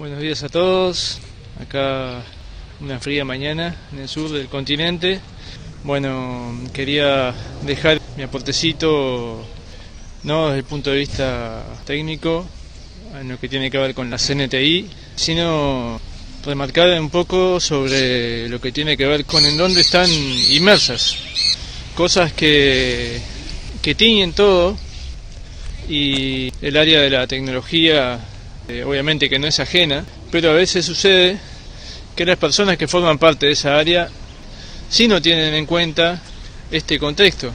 Buenos días a todos. Acá una fría mañana en el sur del continente. Bueno, quería dejar mi aportecito no desde el punto de vista técnico en lo que tiene que ver con la CNTI, sino remarcar un poco sobre lo que tiene que ver con en dónde están inmersas. Cosas que, que tiñen todo y el área de la tecnología eh, obviamente que no es ajena, pero a veces sucede que las personas que forman parte de esa área sí no tienen en cuenta este contexto.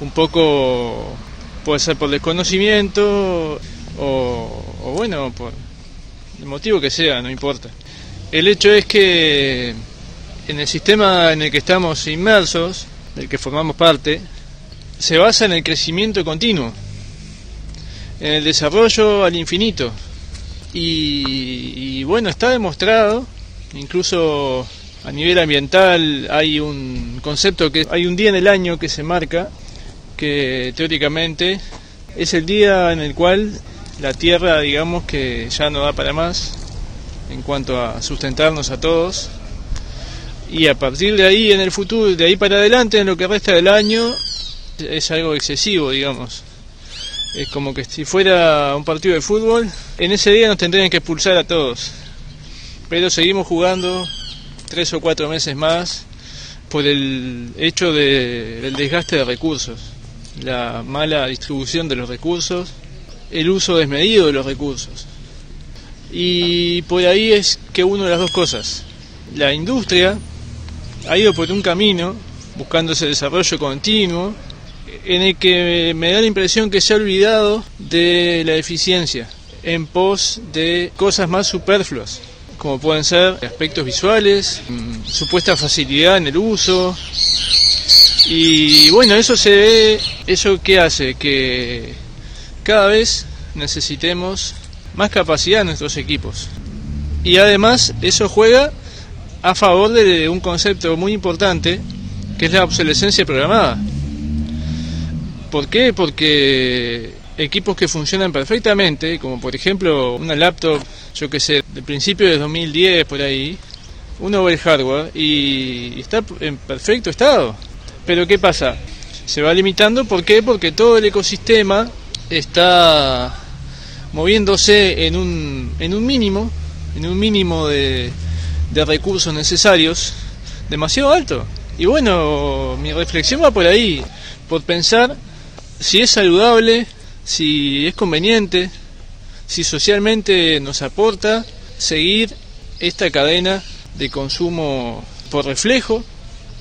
Un poco puede ser por desconocimiento o, o bueno, por el motivo que sea, no importa. El hecho es que en el sistema en el que estamos inmersos, del que formamos parte, se basa en el crecimiento continuo, en el desarrollo al infinito. Y, bueno, está demostrado, incluso a nivel ambiental hay un concepto que hay un día en el año que se marca, que teóricamente es el día en el cual la Tierra, digamos que ya no da para más en cuanto a sustentarnos a todos. Y a partir de ahí, en el futuro, de ahí para adelante, en lo que resta del año, es algo excesivo, digamos. Es como que si fuera un partido de fútbol, en ese día nos tendrían que expulsar a todos. Pero seguimos jugando tres o cuatro meses más por el hecho del desgaste de recursos, la mala distribución de los recursos, el uso desmedido de los recursos. Y por ahí es que uno de las dos cosas. La industria ha ido por un camino buscando ese desarrollo continuo en el que me da la impresión que se ha olvidado de la eficiencia en pos de cosas más superfluas, como pueden ser aspectos visuales, mm, supuesta facilidad en el uso. Y bueno, eso se ve, eso que hace que cada vez necesitemos más capacidad en nuestros equipos. Y además eso juega a favor de un concepto muy importante que es la obsolescencia programada ¿Por qué? Porque equipos que funcionan perfectamente, como por ejemplo una laptop, yo que sé, de principio de 2010 por ahí, uno ve el hardware y está en perfecto estado. Pero ¿qué pasa? Se va limitando, ¿por qué? Porque todo el ecosistema está moviéndose en un, en un mínimo, en un mínimo de, de recursos necesarios demasiado alto. Y bueno, mi reflexión va por ahí, por pensar si es saludable, si es conveniente, si socialmente nos aporta seguir esta cadena de consumo por reflejo,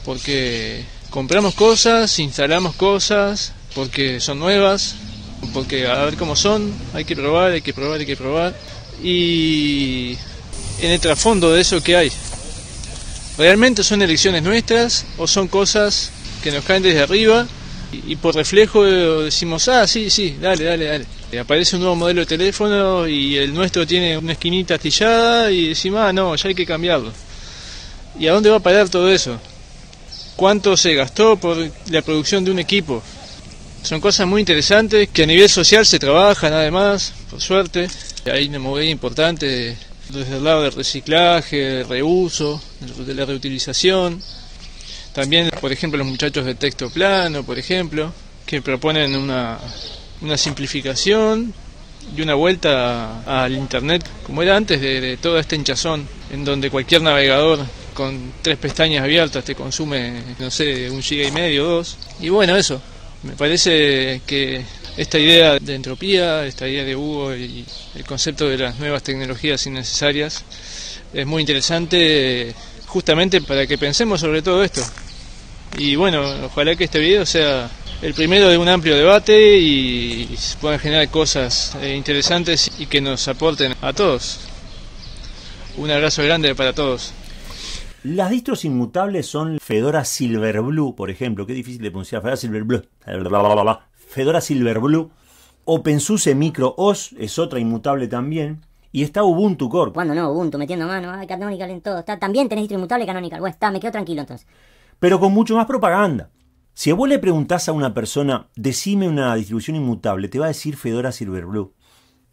porque compramos cosas, instalamos cosas, porque son nuevas, porque a ver cómo son, hay que probar, hay que probar, hay que probar. Y en el trasfondo de eso que hay, ¿realmente son elecciones nuestras o son cosas que nos caen desde arriba y, por reflejo eh, decimos, ah, sí, sí, dale, dale, dale. aparece un nuevo modelo de teléfono y el nuestro tiene una esquinita astillada y decimos, ah, no, ya hay que cambiarlo. ¿Y a dónde va a parar todo eso? ¿Cuánto se gastó por la producción de un equipo? Son cosas muy interesantes que a nivel social se trabajan además, por suerte. Hay una movida importante desde el lado del reciclaje, del reuso, de la reutilización. También, por ejemplo, los muchachos de texto plano, por ejemplo, que proponen una, una simplificación y una vuelta al Internet, como era antes de, de toda esta hinchazón, en donde cualquier navegador con tres pestañas abiertas te consume, no sé, un giga y medio, dos. Y bueno, eso. Me parece que esta idea de entropía, esta idea de Hugo y el concepto de las nuevas tecnologías innecesarias es muy interesante justamente para que pensemos sobre todo esto, y bueno, ojalá que este video sea el primero de un amplio debate y se puedan generar cosas eh, interesantes y que nos aporten a todos. Un abrazo grande para todos. Las distros inmutables son Fedora Silverblue, por ejemplo. Qué difícil de pronunciar. Fedora Silverblue. Fedora Silverblue. OpenSUSE Micro OS es otra inmutable también. Y está Ubuntu Core. Bueno, no, Ubuntu, metiendo mano. Ah, Canonical en todo. también tenés distro inmutable Canonical. Bueno, está, me quedo tranquilo entonces pero con mucho más propaganda. Si a vos le preguntás a una persona, decime una distribución inmutable, te va a decir Fedora Silverblue.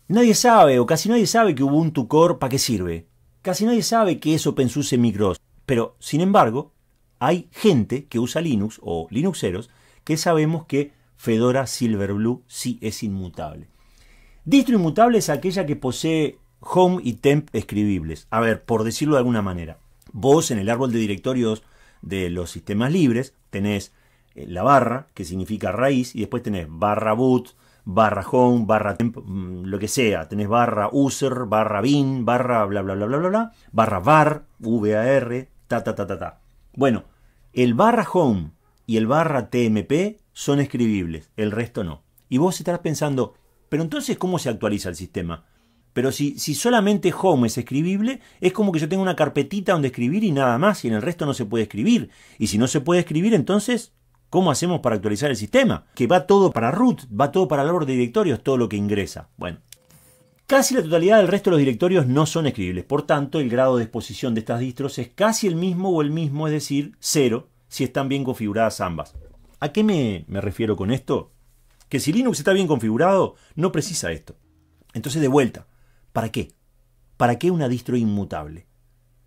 Nadie sabe, o casi nadie sabe que hubo un Core para qué sirve. Casi nadie sabe que es OpenSUSE Micros. Pero, sin embargo, hay gente que usa Linux, o Linuxeros, que sabemos que Fedora Silverblue sí es inmutable. Distro inmutable es aquella que posee home y temp escribibles. A ver, por decirlo de alguna manera, vos en el árbol de directorios de los sistemas libres, tenés eh, la barra, que significa raíz, y después tenés barra boot, barra home, barra temp, mm, lo que sea. Tenés barra user, barra bin, barra bla bla bla bla bla bla, barra var, var, ta ta ta ta ta. Bueno, el barra home y el barra tmp son escribibles, el resto no. Y vos estarás pensando, pero entonces, ¿cómo se actualiza el sistema? Pero si, solamente home es escribible, es como que yo tengo una carpetita donde escribir y nada más, y en el resto no se puede escribir. Y si no se puede escribir, entonces, ¿cómo hacemos para actualizar el sistema? Que va todo para root, va todo para el de directorios, todo lo que ingresa. Bueno, casi la totalidad del resto de los directorios no son escribibles. Por tanto, el grado de exposición de estas distros es casi el mismo o el mismo, es decir, cero, si están bien configuradas ambas. ¿A qué me refiero con esto? Que si Linux está bien configurado, no precisa esto. Entonces, de vuelta, ¿Para qué? ¿Para qué una distro inmutable?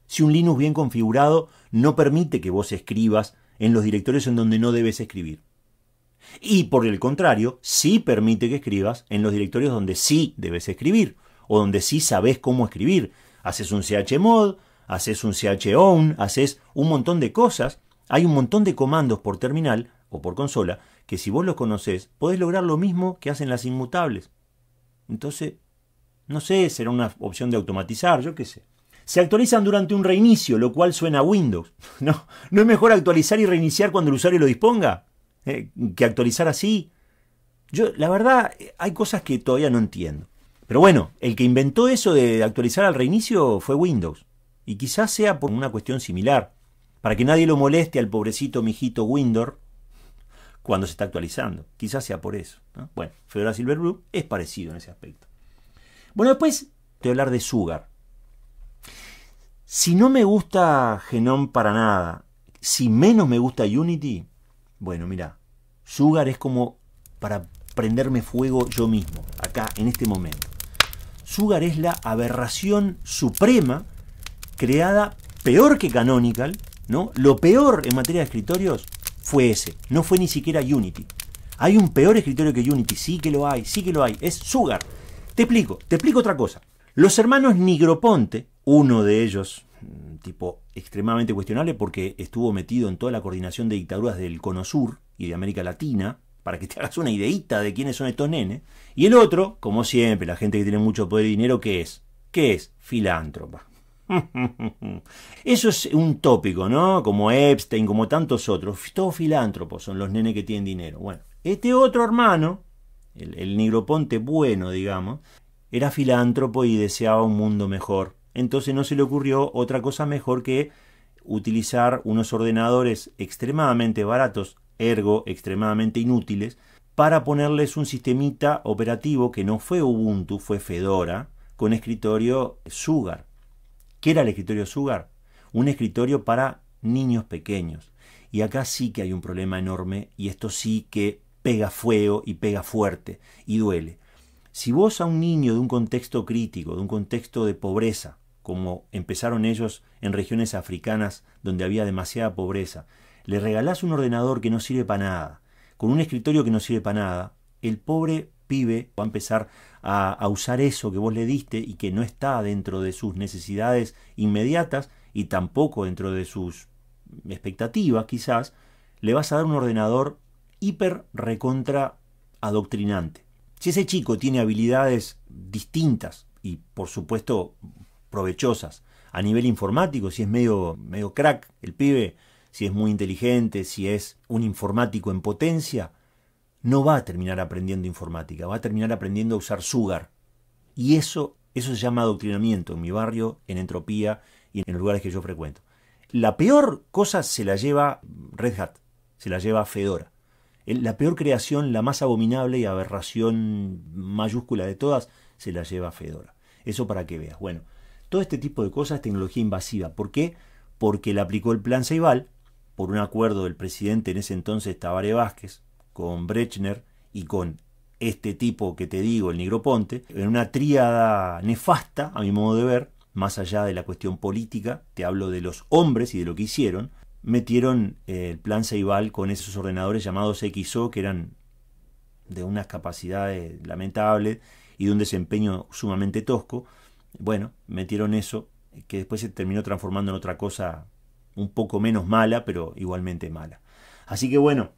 Si un Linux bien configurado no permite que vos escribas en los directorios en donde no debes escribir. Y por el contrario, sí permite que escribas en los directorios donde sí debes escribir, o donde sí sabes cómo escribir. Haces un chmod, haces un chown, haces un montón de cosas. Hay un montón de comandos por terminal o por consola que si vos los conocés, podés lograr lo mismo que hacen las inmutables. Entonces, no sé, será una opción de automatizar, yo qué sé. Se actualizan durante un reinicio, lo cual suena a Windows. ¿No, ¿No es mejor actualizar y reiniciar cuando el usuario lo disponga? Eh, que actualizar así. Yo, la verdad, eh, hay cosas que todavía no entiendo. Pero bueno, el que inventó eso de actualizar al reinicio fue Windows. Y quizás sea por una cuestión similar. Para que nadie lo moleste al pobrecito mijito Windows cuando se está actualizando. Quizás sea por eso. Bueno, Fedora Silverblue es parecido en ese aspecto. Bueno, después te voy a hablar de Sugar. Si no me gusta Genome para nada, si menos me gusta Unity, bueno, mira, Sugar es como para prenderme fuego yo mismo, acá, en este momento. Sugar es la aberración suprema creada peor que Canonical, ¿no? Lo peor en materia de escritorios fue ese, no fue ni siquiera Unity. Hay un peor escritorio que Unity, sí que lo hay, sí que lo hay, es Sugar. Te explico, te explico otra cosa. Los hermanos Nigroponte, uno de ellos, mm, tipo extremadamente cuestionable porque estuvo metido en toda la coordinación de dictaduras del Cono Sur y de América Latina, para que te hagas una ideita de quiénes son estos nenes. Y el otro, como siempre, la gente que tiene mucho poder y dinero, ¿qué es? ¿Qué es? Filántropa. Eso es un tópico, ¿no? Como Epstein, como tantos otros. Todos filántropos son los nenes que tienen dinero. Bueno, este otro hermano, el, Negroponte bueno, digamos, era filántropo y deseaba un mundo mejor. Entonces no se le ocurrió otra cosa mejor que utilizar unos ordenadores extremadamente baratos, ergo extremadamente inútiles, para ponerles un sistemita operativo que no fue Ubuntu, fue Fedora, con escritorio Sugar. ¿Qué era el escritorio Sugar? Un escritorio para niños pequeños. Y acá sí que hay un problema enorme y esto sí que pega fuego y pega fuerte y duele. Si vos a un niño de un contexto crítico, de un contexto de pobreza, como empezaron ellos en regiones africanas donde había demasiada pobreza, le regalás un ordenador que no sirve para nada, con un escritorio que no sirve para nada, el pobre pibe va a empezar a, a, usar eso que vos le diste y que no está dentro de sus necesidades inmediatas y tampoco dentro de sus expectativas quizás, le vas a dar un ordenador hiper recontra adoctrinante. Si ese chico tiene habilidades distintas y por supuesto provechosas a nivel informático, si es medio, medio crack el pibe, si es muy inteligente, si es un informático en potencia, no va a terminar aprendiendo informática, va a terminar aprendiendo a usar sugar. Y eso, eso se llama adoctrinamiento en mi barrio, en entropía y en los lugares que yo frecuento. La peor cosa se la lleva Red Hat, se la lleva Fedora la peor creación, la más abominable y aberración mayúscula de todas, se la lleva Fedora. Eso para que veas. Bueno, todo este tipo de cosas es tecnología invasiva. ¿Por qué? Porque la aplicó el plan Ceibal, por un acuerdo del presidente en ese entonces Tabaré Vázquez, con Brechner y con este tipo que te digo, el Nigroponte, en una tríada nefasta, a mi modo de ver, más allá de la cuestión política, te hablo de los hombres y de lo que hicieron, metieron eh, el plan Ceibal con esos ordenadores llamados XO, que eran de unas capacidades lamentables y de un desempeño sumamente tosco. Bueno, metieron eso, que después se terminó transformando en otra cosa un poco menos mala, pero igualmente mala. Así que bueno,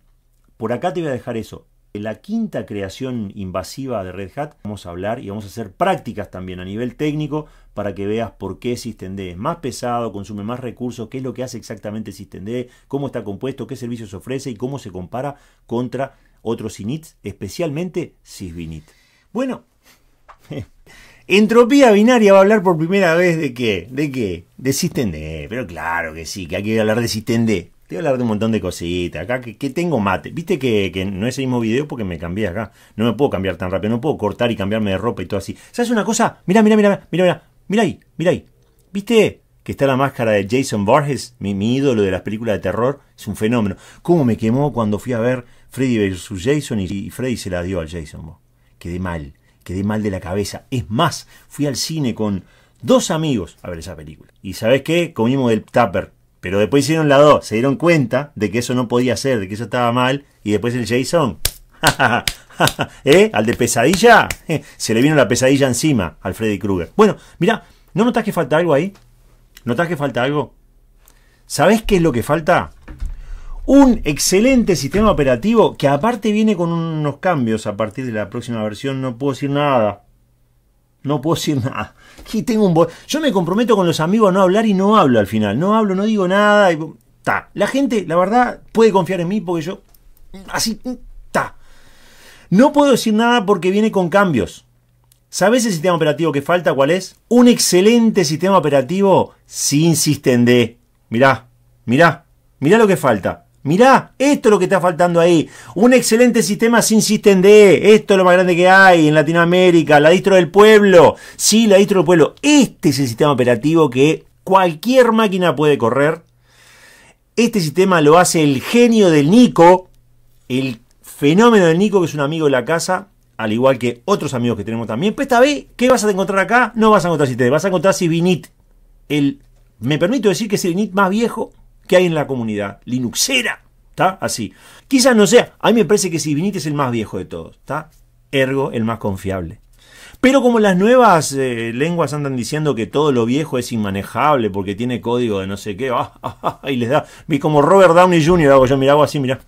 por acá te voy a dejar eso. En La quinta creación invasiva de Red Hat, vamos a hablar y vamos a hacer prácticas también a nivel técnico para que veas por qué SystemD es más pesado, consume más recursos, qué es lo que hace exactamente SystemD, cómo está compuesto, qué servicios ofrece y cómo se compara contra otros inits, especialmente Sysbinit. Bueno, Entropía binaria va a hablar por primera vez de qué? ¿De qué? De SystemD. Pero claro que sí, que hay que hablar de SystemD. Te voy a hablar de un montón de cositas. Acá que, tengo mate. Viste que, no es el mismo video porque me cambié acá. No me puedo cambiar tan rápido. No puedo cortar y cambiarme de ropa y todo así. ¿Sabes una cosa? Mira, mira, mira, mira, mira. Mira ahí, mira ahí. ¿Viste que está la máscara de Jason Borges? Mi, ídolo de las películas de terror. Es un fenómeno. ¿Cómo me quemó cuando fui a ver Freddy vs. Jason y, Freddy se la dio al Jason? Quedé mal. Quedé mal de la cabeza. Es más, fui al cine con dos amigos a ver esa película. ¿Y sabes qué? Comimos el tupper pero después hicieron la 2, se dieron cuenta de que eso no podía ser, de que eso estaba mal, y después el Jason, ¿eh? Al de pesadilla, se le vino la pesadilla encima al Freddy Krueger. Bueno, mira, ¿no notas que falta algo ahí? ¿Notas que falta algo? ¿Sabes qué es lo que falta? Un excelente sistema operativo que aparte viene con unos cambios a partir de la próxima versión. No puedo decir nada. No puedo decir nada tengo un Yo me comprometo con los amigos a no hablar y no hablo al final. No hablo, no digo nada. La gente, la verdad, puede confiar en mí porque yo. Así. está No puedo decir nada porque viene con cambios. ¿Sabes el sistema operativo que falta? ¿Cuál es? Un excelente sistema operativo si insisten de. Mirá, mirá, mirá lo que falta. Mirá, esto es lo que está faltando ahí. Un excelente sistema sin System D. Esto es lo más grande que hay en Latinoamérica. La distro del pueblo. Sí, la distro del pueblo. Este es el sistema operativo que cualquier máquina puede correr. Este sistema lo hace el genio del Nico. El fenómeno del Nico, que es un amigo de la casa. Al igual que otros amigos que tenemos también. Pues esta vez, ¿qué vas a encontrar acá? No vas a encontrar si D. Vas a encontrar Sibinit. El, me permito decir que es el más viejo que hay en la comunidad linuxera. ¿Está? Así. Quizás no sea. A mí me parece que Sibinit es el más viejo de todos. ¿Está? Ergo, el más confiable. Pero como las nuevas eh, lenguas andan diciendo que todo lo viejo es inmanejable porque tiene código de no sé qué, ah, ah, ah, y les da. como Robert Downey Jr. hago yo, mira, hago así, mira.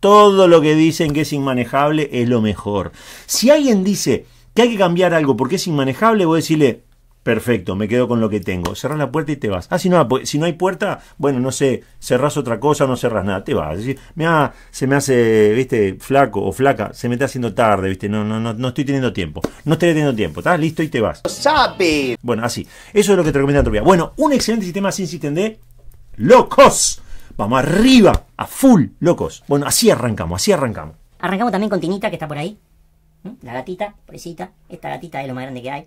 Todo lo que dicen que es inmanejable es lo mejor. Si alguien dice que hay que cambiar algo porque es inmanejable, voy a decirle, Perfecto, me quedo con lo que tengo. Cerrás la puerta y te vas. Ah, si no, si no hay puerta, bueno, no sé, cerrás otra cosa no cerras nada, te vas. decir, se me hace, viste, flaco o flaca, se me está haciendo tarde, viste, no, no, no, estoy teniendo tiempo. No estoy teniendo tiempo, estás listo y te vas. ¡Sabe! Bueno, así. Eso es lo que te recomienda Antropía. Bueno, un excelente sistema sin sistema de locos. Vamos arriba, a full, locos. Bueno, así arrancamos, así arrancamos. Arrancamos también con Tinita, que está por ahí. ¿Mm? La gatita, pobrecita. Esta gatita es lo más grande que hay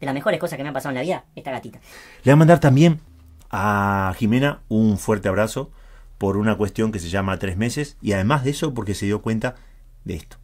de las mejores cosas que me han pasado en la vida, esta gatita. Le voy a mandar también a Jimena un fuerte abrazo por una cuestión que se llama tres meses y además de eso porque se dio cuenta de esto.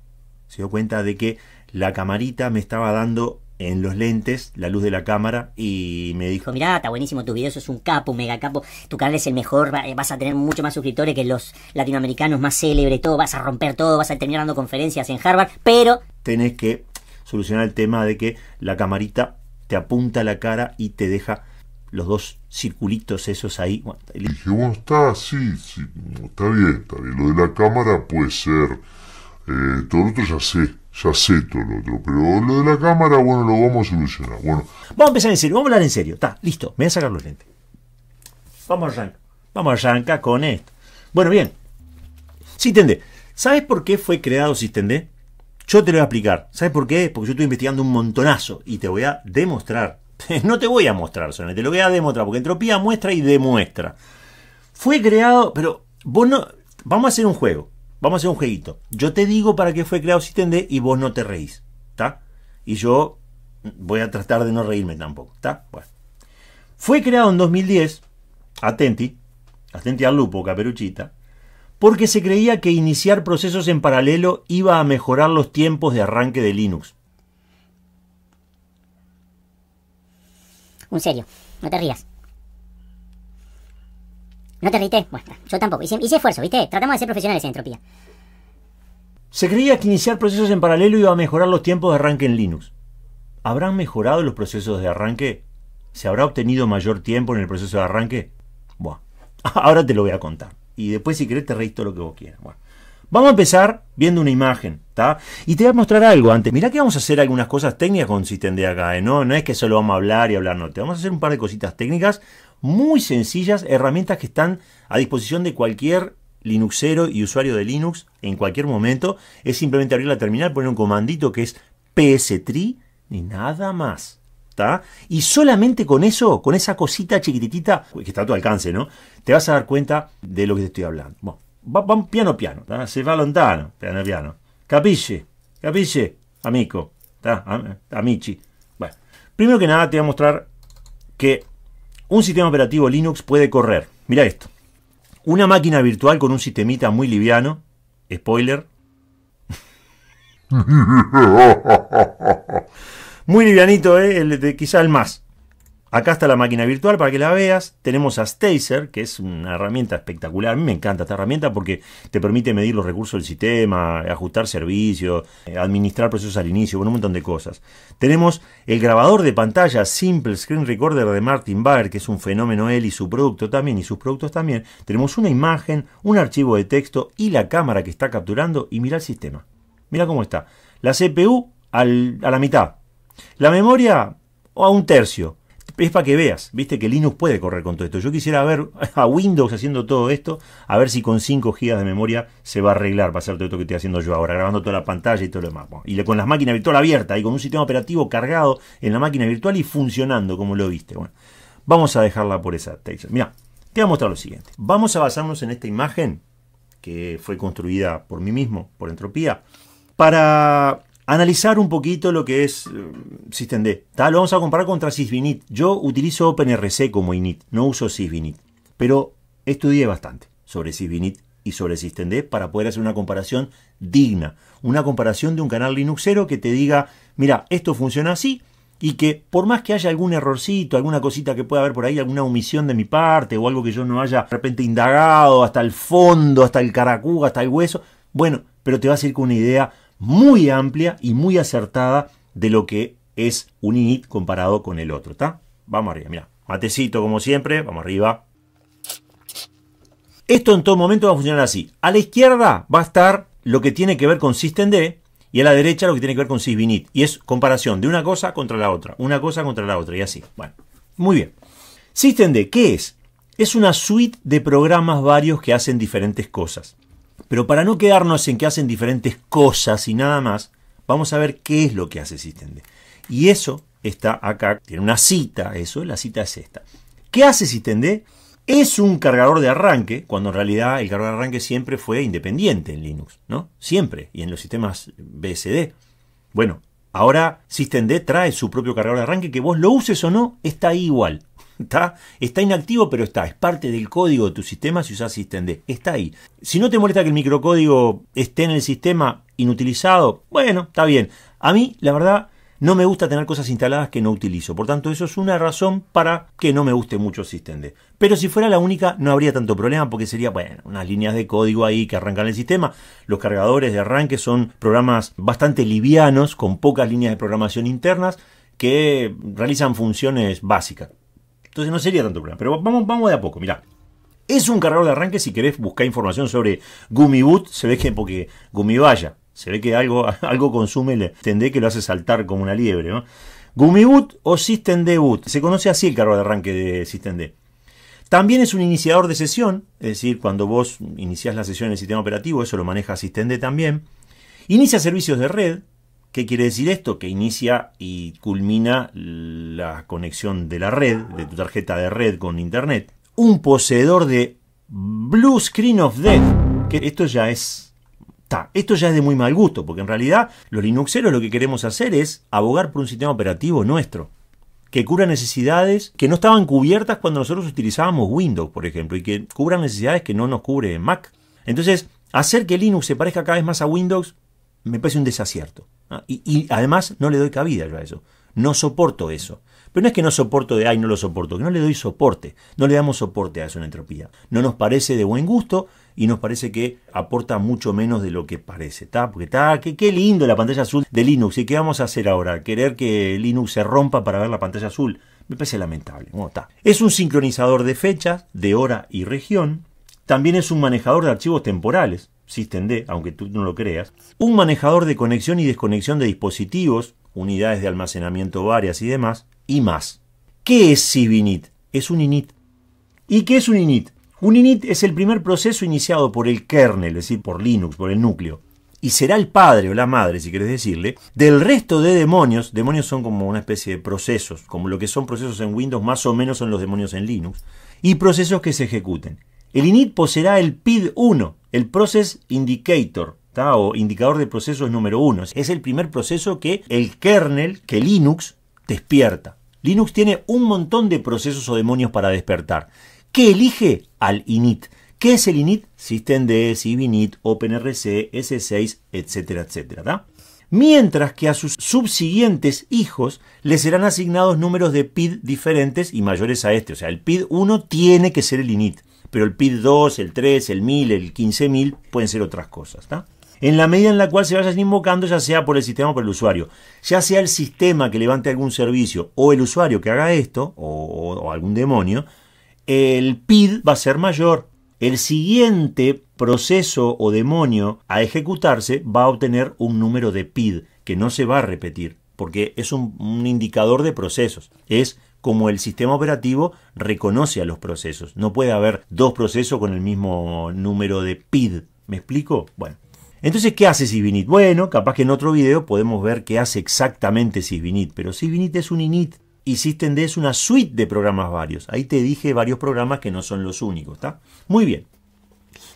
Se dio cuenta de que la camarita me estaba dando en los lentes la luz de la cámara y me dijo, mirá, está buenísimo tu video, eso es un capo, un mega capo, tu canal es el mejor, eh, vas a tener mucho más suscriptores que los latinoamericanos más célebres, todo, vas a romper todo, vas a terminar dando conferencias en Harvard, pero... Tenés que solucionar el tema de que la camarita te apunta la cara y te deja los dos circulitos esos ahí. dije, bueno, está, sí, sí, está bien, está bien. Lo de la cámara puede ser, eh, todo lo otro ya sé, ya sé todo lo otro, pero lo de la cámara, bueno, lo vamos a solucionar. Bueno. Vamos a empezar en serio, vamos a hablar en serio. Está, listo, me voy a sacar los lentes. Vamos a arrancar, vamos a arrancar con esto. Bueno, bien. Sistende. ¿sabes por qué fue creado Sistendé? Yo te lo voy a explicar. ¿Sabes por qué? Porque yo estoy investigando un montonazo y te voy a demostrar. no te voy a mostrar, solamente, te lo voy a demostrar, porque entropía muestra y demuestra. Fue creado, pero vos no... Vamos a hacer un juego, vamos a hacer un jueguito. Yo te digo para qué fue creado D y vos no te reís, ¿está? Y yo voy a tratar de no reírme tampoco, ¿está? Bueno. Fue creado en 2010, atenti, atenti al lupo, caperuchita, porque se creía que iniciar procesos en paralelo iba a mejorar los tiempos de arranque de Linux. Un serio, no te rías. ¿No te ríes, Bueno, yo tampoco. Hice, hice esfuerzo, ¿viste? Tratamos de ser profesionales en entropía. Se creía que iniciar procesos en paralelo iba a mejorar los tiempos de arranque en Linux. ¿Habrán mejorado los procesos de arranque? ¿Se habrá obtenido mayor tiempo en el proceso de arranque? Buah, ahora te lo voy a contar y después si querés te lo que vos quieras. vamos a empezar viendo una imagen, Y te voy a mostrar algo antes. Mirá que vamos a hacer algunas cosas técnicas con de acá, ¿eh? no, no es que solo vamos a hablar y hablar, Te vamos a hacer un par de cositas técnicas muy sencillas, herramientas que están a disposición de cualquier Linuxero y usuario de Linux en cualquier momento. Es simplemente abrir la terminal, poner un comandito que es ps PS3 y nada más. Y solamente con eso, con esa cosita chiquitita que está a tu alcance, ¿no? Te vas a dar cuenta de lo que te estoy hablando. Bueno, va, piano piano, se va lontano, piano piano. Capisce, capisce, amico, amici. Bueno, primero que nada te voy a mostrar que un sistema operativo Linux puede correr. Mira esto. Una máquina virtual con un sistemita muy liviano, spoiler, Muy livianito, ¿eh? de, quizá el más. Acá está la máquina virtual para que la veas. Tenemos a Stacer, que es una herramienta espectacular. A mí me encanta esta herramienta porque te permite medir los recursos del sistema, ajustar servicios, eh, administrar procesos al inicio, un montón de cosas. Tenemos el grabador de pantalla Simple Screen Recorder de Martin Baer, que es un fenómeno él y su producto también, y sus productos también. Tenemos una imagen, un archivo de texto y la cámara que está capturando. Y mira el sistema. Mira cómo está. La CPU a la mitad, la memoria o a un tercio. Es para que veas, viste que Linux puede correr con todo esto. Yo quisiera ver a Windows haciendo todo esto, a ver si con 5 GB de memoria se va a arreglar a hacer todo esto que estoy haciendo yo ahora, grabando toda la pantalla y todo lo demás. Y con las máquinas virtual abiertas y con un sistema operativo cargado en la máquina virtual y funcionando como lo viste. Bueno, vamos a dejarla por esa textura. Mira, te voy a mostrar lo siguiente. Vamos a basarnos en esta imagen que fue construida por mí mismo, por Entropía, para analizar un poquito lo que es eh, SystemD. Tal, Lo vamos a comparar contra Sysvinit. Yo utilizo OpenRC como init, no uso Sysvinit. Pero estudié bastante sobre Sysvinit y sobre SystemD para poder hacer una comparación digna. Una comparación de un canal Linuxero que te diga, mira, esto funciona así y que por más que haya algún errorcito, alguna cosita que pueda haber por ahí, alguna omisión de mi parte o algo que yo no haya de repente indagado hasta el fondo, hasta el caracú, hasta el hueso, bueno, pero te va a ir con una idea muy amplia y muy acertada de lo que es un init comparado con el otro, ¿está? Vamos arriba, mira, matecito como siempre, vamos arriba. Esto en todo momento va a funcionar así. A la izquierda va a estar lo que tiene que ver con systemd y a la derecha lo que tiene que ver con SysBinit. Y es comparación de una cosa contra la otra, una cosa contra la otra y así. Bueno, muy bien. Systemd, ¿qué es? Es una suite de programas varios que hacen diferentes cosas. Pero para no quedarnos en que hacen diferentes cosas y nada más, vamos a ver qué es lo que hace Systemd. Y eso está acá, tiene una cita, eso, la cita es esta. ¿Qué hace Systemd? Es un cargador de arranque, cuando en realidad el cargador de arranque siempre fue independiente en Linux, ¿no? Siempre, y en los sistemas BSD. Bueno, ahora Systemd trae su propio cargador de arranque, que vos lo uses o no, está ahí igual. Está, está inactivo, pero está. Es parte del código de tu sistema si usas SystemD. Está ahí. Si no te molesta que el microcódigo esté en el sistema inutilizado, bueno, está bien. A mí, la verdad, no me gusta tener cosas instaladas que no utilizo. Por tanto, eso es una razón para que no me guste mucho SystemD. Pero si fuera la única, no habría tanto problema porque sería, bueno, unas líneas de código ahí que arrancan el sistema. Los cargadores de arranque son programas bastante livianos, con pocas líneas de programación internas, que realizan funciones básicas. Entonces no sería tanto problema. Pero vamos, vamos de a poco, mirá. Es un cargador de arranque, si querés buscar información sobre Gumiboot, se ve que porque vaya. se ve que algo, algo consume, el tendé que lo hace saltar como una liebre, ¿no? Gumiboot o System Boot, se conoce así el cargador de arranque de Systemd. También es un iniciador de sesión, es decir, cuando vos iniciás la sesión en el sistema operativo, eso lo maneja Systemd también. Inicia servicios de red, ¿Qué quiere decir esto? Que inicia y culmina la conexión de la red, de tu tarjeta de red con Internet. Un poseedor de Blue Screen of Death, que esto ya es esto ya es de muy mal gusto, porque en realidad los Linuxeros lo que queremos hacer es abogar por un sistema operativo nuestro, que cubra necesidades que no estaban cubiertas cuando nosotros utilizábamos Windows, por ejemplo, y que cubra necesidades que no nos cubre Mac. Entonces, hacer que Linux se parezca cada vez más a Windows me parece un desacierto. Ah, y, además no le doy cabida yo a eso. No soporto eso. Pero no es que no soporto de, ay, no lo soporto, que no le doy soporte. No le damos soporte a eso en entropía. No nos parece de buen gusto y nos parece que aporta mucho menos de lo que parece. Porque está, qué, lindo la pantalla azul de Linux. ¿Y qué vamos a hacer ahora? ¿Querer que Linux se rompa para ver la pantalla azul? Me parece lamentable. Es un sincronizador de fechas, de hora y región. También es un manejador de archivos temporales. System aunque tú no lo creas, un manejador de conexión y desconexión de dispositivos, unidades de almacenamiento varias y demás, y más. ¿Qué es sibinit? Es un init. ¿Y qué es un init? Un init es el primer proceso iniciado por el kernel, es decir, por Linux, por el núcleo. Y será el padre o la madre, si querés decirle, del resto de demonios. Demonios son como una especie de procesos, como lo que son procesos en Windows, más o menos son los demonios en Linux. Y procesos que se ejecuten. El init poseerá el PID1, el Process Indicator, o indicador de procesos número 1. Es el primer proceso que el kernel, que Linux, despierta. Linux tiene un montón de procesos o demonios para despertar. ¿Qué elige? Al init. ¿Qué es el init? Systemd, init, OpenRC, S6, etcétera, etcétera. mientras que a sus subsiguientes hijos les serán asignados números de PID diferentes y mayores a este. O sea, el PID 1 tiene que ser el init pero el PID 2, el 3, el 1000, el 15000 pueden ser otras cosas. En la medida en la cual se vayan invocando, ya sea por el sistema o por el usuario, ya sea el sistema que levante algún servicio o el usuario que haga esto, o, algún demonio, el PID va a ser mayor. El siguiente proceso o demonio a ejecutarse va a obtener un número de PID que no se va a repetir, porque es un, un indicador de procesos. Es como el sistema operativo reconoce a los procesos. No puede haber dos procesos con el mismo número de PID. ¿Me explico? Bueno. Entonces, ¿qué hace Sysvinit? Bueno, capaz que en otro video podemos ver qué hace exactamente Sysvinit, pero Sysvinit es un init y SystemD es una suite de programas varios. Ahí te dije varios programas que no son los únicos, Muy bien.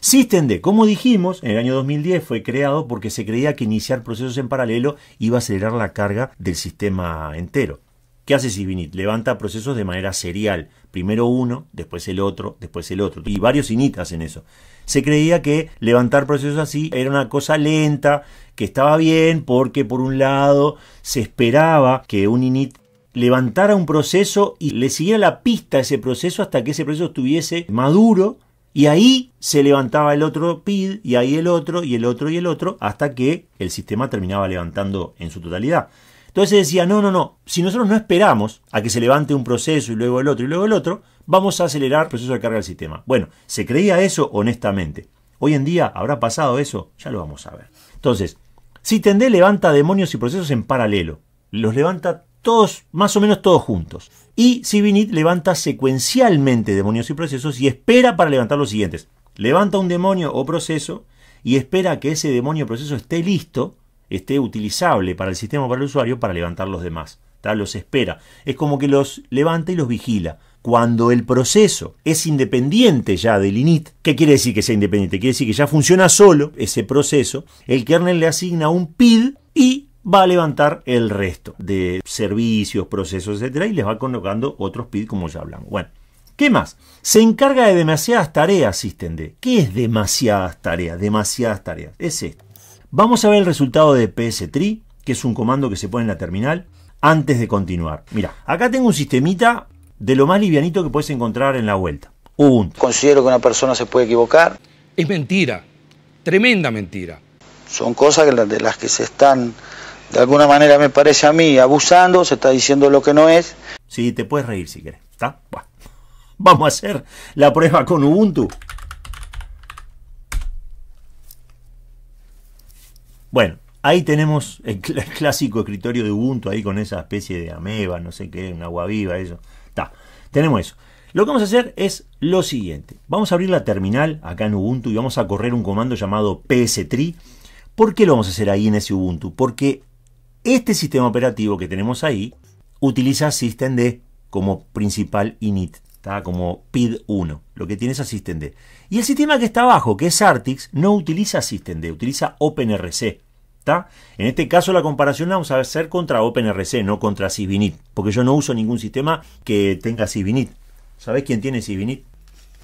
SystemD, como dijimos, en el año 2010 fue creado porque se creía que iniciar procesos en paralelo iba a acelerar la carga del sistema entero. ¿Qué hace Sibinit? Levanta procesos de manera serial. Primero uno, después el otro, después el otro. Y varios INIT en eso. Se creía que levantar procesos así era una cosa lenta, que estaba bien, porque por un lado se esperaba que un init levantara un proceso y le siguiera la pista a ese proceso hasta que ese proceso estuviese maduro y ahí se levantaba el otro PID, y ahí el otro, y el otro, y el otro, hasta que el sistema terminaba levantando en su totalidad. Entonces decía, no, no, no, si nosotros no esperamos a que se levante un proceso y luego el otro y luego el otro, vamos a acelerar el proceso de carga del sistema. Bueno, ¿se creía eso honestamente? Hoy en día, ¿habrá pasado eso? Ya lo vamos a ver. Entonces, si Tendé levanta demonios y procesos en paralelo, los levanta todos, más o menos todos juntos. Y Sibinit levanta secuencialmente demonios y procesos y espera para levantar los siguientes. Levanta un demonio o proceso y espera que ese demonio o proceso esté listo esté utilizable para el sistema para el usuario para levantar los demás. Los espera. Es como que los levanta y los vigila. Cuando el proceso es independiente ya del init, ¿qué quiere decir que sea independiente? Quiere decir que ya funciona solo ese proceso, el kernel le asigna un PID y va a levantar el resto de servicios, procesos, etc. y les va colocando otros PID como ya hablamos. Bueno, ¿qué más? Se encarga de demasiadas tareas, SystemD. ¿Qué es demasiadas tareas? Demasiadas tareas. Es esto. Vamos a ver el resultado de ps3, que es un comando que se pone en la terminal, antes de continuar. Mira, acá tengo un sistemita de lo más livianito que puedes encontrar en la vuelta. Ubuntu. Considero que una persona se puede equivocar. Es mentira, tremenda mentira. Son cosas de las que se están, de alguna manera me parece a mí, abusando, se está diciendo lo que no es. Sí, te puedes reír si querés, ¿está? Vamos a hacer la prueba con Ubuntu. Bueno, ahí tenemos el, clásico escritorio de Ubuntu, ahí con esa especie de ameba, no sé qué, un agua viva, eso. Está, tenemos eso. Lo que vamos a hacer es lo siguiente. Vamos a abrir la terminal acá en Ubuntu y vamos a correr un comando llamado ps3. ¿Por qué lo vamos a hacer ahí en ese Ubuntu? Porque este sistema operativo que tenemos ahí utiliza systemd como principal init. Está como PID1. Lo que tiene es AssistentD. Y el sistema que está abajo, que es Artix, no utiliza de utiliza OpenRC. En este caso la comparación la vamos a hacer contra OpenRC, no contra Sysvinit. Porque yo no uso ningún sistema que tenga Sysvinit. ¿Sabés quién tiene Sysvinit?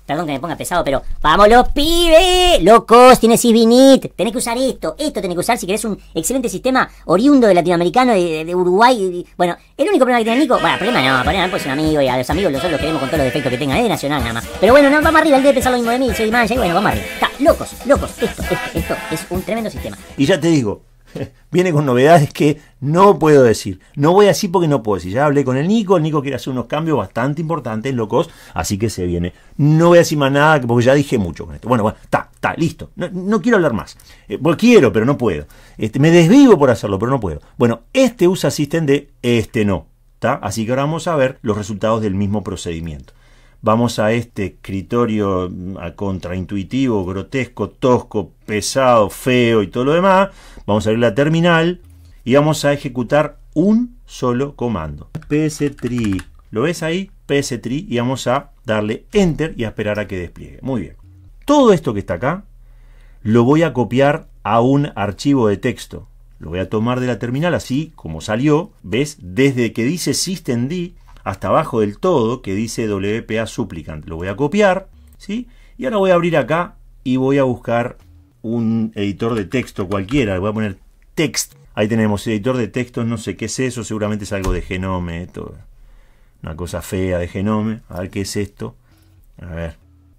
Perdón que me ponga pesado, pero ¡vamos los pibes! ¡Locos! Tienes Isbinit, tenés que usar esto, esto tenés que usar si querés un excelente sistema oriundo de latinoamericano, de, de, Uruguay. bueno, el único problema que tiene Nico, bueno, problema no, problema pues es un amigo y a los amigos nosotros los queremos con todos los defectos que tengan, es nacional nada más. Pero bueno, no, vamos arriba, él debe pensar lo mismo de mí, soy manja y bueno, vamos arriba. Está, locos, locos, esto, esto, esto es un tremendo sistema. Y ya te digo, viene con novedades que no puedo decir. No voy así porque no puedo decir. Ya hablé con el Nico. El Nico quiere hacer unos cambios bastante importantes, locos. Así que se viene. No voy a decir más nada porque ya dije mucho con esto. Bueno, bueno, está, está, listo. No, quiero hablar más. Eh, pues quiero, pero no puedo. Este, me desvivo por hacerlo, pero no puedo. Bueno, este usa System de este no. Así que ahora vamos a ver los resultados del mismo procedimiento vamos a este escritorio mm, contraintuitivo, grotesco, tosco, pesado, feo y todo lo demás. Vamos a abrir la terminal, y vamos a ejecutar un solo comando. ps3 ¿lo ves ahí? ps3 y vamos a darle Enter y a esperar a que despliegue. Muy bien. Todo esto que está acá lo voy a copiar a un archivo de texto. Lo voy a tomar de la terminal así como salió. ¿Ves? Desde que dice systemd hasta abajo del todo que dice WPA supplicant. Lo voy a copiar, ¿sí? Y ahora voy a abrir acá y voy a buscar un editor de texto cualquiera. Le voy a poner text Ahí tenemos editor de textos, no sé qué es eso, seguramente es algo de Genome, todo. una cosa fea de Genome. A ver qué es esto. A ver,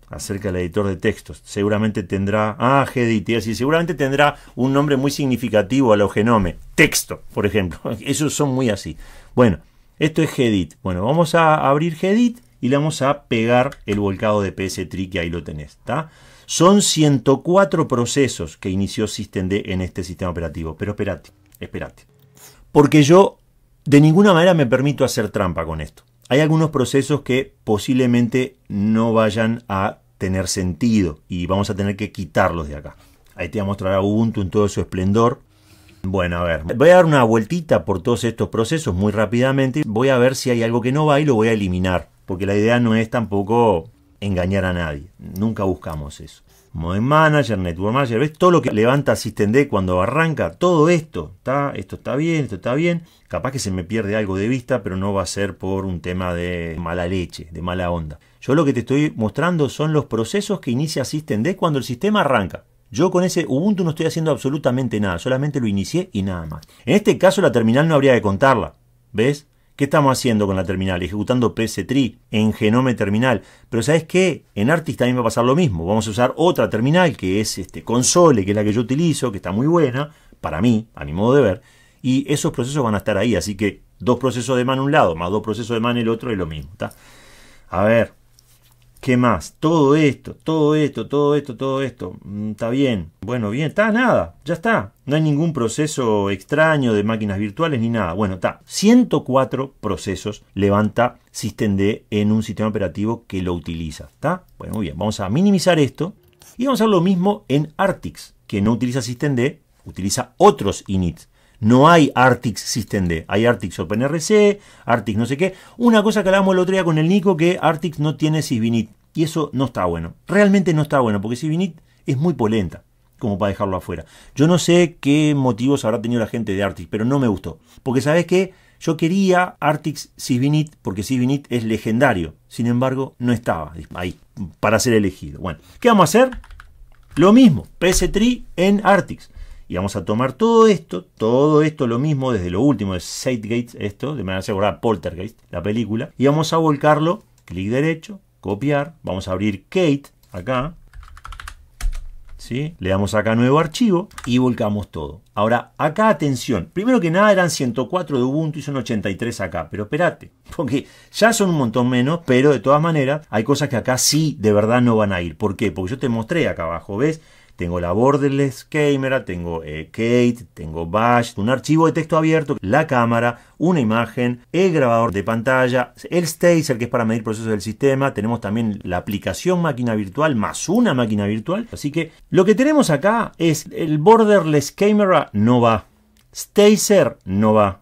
acerca del editor de textos. Seguramente tendrá, ah, Gedit, sí, seguramente tendrá un nombre muy significativo a lo Genome. Texto, por ejemplo. Esos son muy así. Bueno, esto es Gedit. Bueno, vamos a abrir Gedit y le vamos a pegar el volcado de PS3 que ahí lo tenés, ¿está? Son 104 procesos que inició SystemD en este sistema operativo, pero esperate. Esperate, Porque yo de ninguna manera me permito hacer trampa con esto. Hay algunos procesos que posiblemente no vayan a tener sentido y vamos a tener que quitarlos de acá. Ahí te voy a mostrar a Ubuntu en todo su esplendor. Bueno, a ver, voy a dar una vueltita por todos estos procesos muy rápidamente. Voy a ver si hay algo que no va y lo voy a eliminar. Porque la idea no es tampoco engañar a nadie. Nunca buscamos eso. Modem Manager, Network Manager, ¿ves? Todo lo que levanta SystemD cuando arranca, todo esto, ¿está? Esto está bien, esto está bien. Capaz que se me pierde algo de vista, pero no va a ser por un tema de mala leche, de mala onda. Yo lo que te estoy mostrando son los procesos que inicia SystemD cuando el sistema arranca. Yo con ese Ubuntu no estoy haciendo absolutamente nada, solamente lo inicié y nada más. En este caso la terminal no habría que contarla, ¿ves? ¿Qué estamos haciendo con la terminal? Ejecutando PS3 en Genome Terminal. Pero ¿sabes qué? En Artist también va a pasar lo mismo. Vamos a usar otra terminal que es este Console, que es la que yo utilizo, que está muy buena, para mí, a mi modo de ver. Y esos procesos van a estar ahí. Así que dos procesos de mano un lado, más dos procesos de mano el otro es lo mismo. A ver, ¿Qué más? Todo esto, todo esto, todo esto, todo esto. Mm, está bien. Bueno, bien, está nada. Ya está. No hay ningún proceso extraño de máquinas virtuales ni nada. Bueno, está. 104 procesos levanta SystemD en un sistema operativo que lo utiliza. ¿Está? Bueno, muy bien. Vamos a minimizar esto. Y vamos a hacer lo mismo en Artix, que no utiliza SystemD, utiliza otros inits. No hay System D. hay Artix OpenRC, Arctic no sé qué. Una cosa que hablamos el otro día con el Nico, que Arctic no tiene Sysvinit. Y eso no está bueno. Realmente no está bueno, porque Sysvinit es muy polenta, como para dejarlo afuera. Yo no sé qué motivos habrá tenido la gente de Arctic, pero no me gustó. Porque sabes que yo quería Artix Sysvinit, porque Sysvinit es legendario. Sin embargo, no estaba ahí para ser elegido. Bueno, ¿qué vamos a hacer? Lo mismo, PS3 en Arctic. Y vamos a tomar todo esto, todo esto lo mismo desde lo último de Gates, esto, de manera segura Poltergeist, la película, y vamos a volcarlo, clic derecho, copiar, vamos a abrir Kate acá, ¿Sí? Le damos acá nuevo archivo y volcamos todo. Ahora, acá atención, primero que nada eran 104 de Ubuntu y son 83 acá, pero espérate, porque ya son un montón menos, pero de todas maneras hay cosas que acá sí de verdad no van a ir. ¿Por qué? Porque yo te mostré acá abajo, ¿ves? Tengo la Borderless Camera, tengo eh, Kate, tengo Bash, un archivo de texto abierto, la cámara, una imagen, el grabador de pantalla, el Stacer que es para medir procesos del sistema, tenemos también la aplicación máquina virtual más una máquina virtual. Así que lo que tenemos acá es el Borderless Camera no va, Stacer no va,